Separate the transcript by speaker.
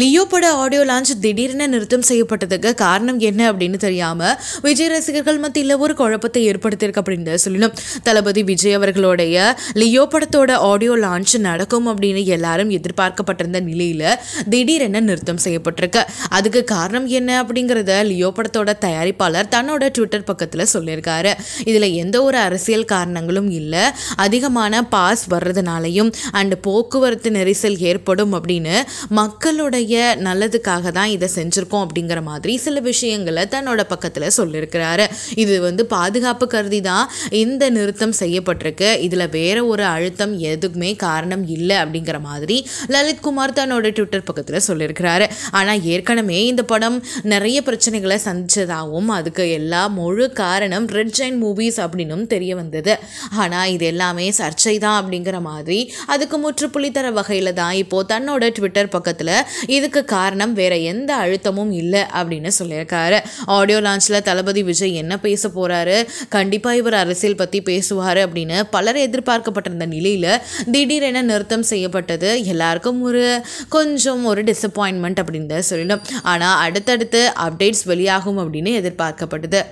Speaker 1: Leo audio launch திடீர்னு நிறுத்தம் செய்யப்பட்டதுக்கு காரணம் என்ன அப்படின்னு தெரியாமல் விஜய் ரசிகர்கள் மத்தியில் ஒரு குழப்பத்தை ஏற்படுத்தியிருக்கு அப்படின்னு சொல்லணும் தளபதி விஜய் அவர்களுடைய லியோ படத்தோட ஆடியோ லான்ச் நடக்கும் அப்படின்னு எல்லாரும் எதிர்பார்க்கப்பட்டிருந்த நிலையில் திடீரென நிறுத்தம் செய்யப்பட்டிருக்கு அதுக்கு காரணம் என்ன அப்படிங்கிறத லியோ படத்தோட தயாரிப்பாளர் தன்னோட ட்விட்டர் பக்கத்தில் சொல்லியிருக்காரு இதில் எந்த ஒரு அரசியல் காரணங்களும் இல்லை அதிகமான பாஸ் வர்றதுனாலையும் அண்ட் போக்குவரத்து நெரிசல் ஏற்படும் அப்படின்னு மக்களுடைய நம்மளுடைய நல்லதுக்காக தான் இதை செஞ்சுருக்கோம் அப்படிங்கிற மாதிரி சில விஷயங்களை தன்னோட பக்கத்தில் சொல்லியிருக்கிறாரு இது வந்து பாதுகாப்பு கருதி தான் இந்த நிறுத்தம் செய்யப்பட்டிருக்கு இதில் வேற ஒரு அழுத்தம் எதுக்குமே காரணம் இல்லை அப்படிங்கிற மாதிரி லலித்குமார் தன்னோட ட்விட்டர் பக்கத்தில் சொல்லியிருக்கிறாரு ஆனால் ஏற்கனவே இந்த படம் நிறைய பிரச்சனைகளை சந்தித்ததாகவும் அதுக்கு எல்லா முழு காரணம் ரெட் ஜைன் மூவிஸ் அப்படின்னும் தெரிய வந்தது ஆனால் இது எல்லாமே சர்ச்சை தான் அப்படிங்கிற மாதிரி அதுக்கு முற்றுப்புள்ளி தர வகையில் தான் இப்போது தன்னோட ட்விட்டர் பக்கத்தில் இதுக்கு காரணம் வேற எந்த அழுத்தமும் இல்லை அப்படின்னு சொல்லியிருக்காரு ஆடியோ லான்ச்சில் தளபதி விஜய் என்ன பேச போகிறாரு கண்டிப்பாக இவர் அரசியல் பற்றி பேசுவார் அப்படின்னு பலர் எதிர்பார்க்கப்பட்டிருந்த நிலையில் திடீரென நிறுத்தம் செய்யப்பட்டது எல்லாருக்கும் ஒரு கொஞ்சம் ஒரு டிசப்பாயின்மெண்ட் அப்படின்னு சொல்லிடும் ஆனால் அடுத்தடுத்து அப்டேட்ஸ் வெளியாகும் அப்படின்னு எதிர்பார்க்கப்பட்டது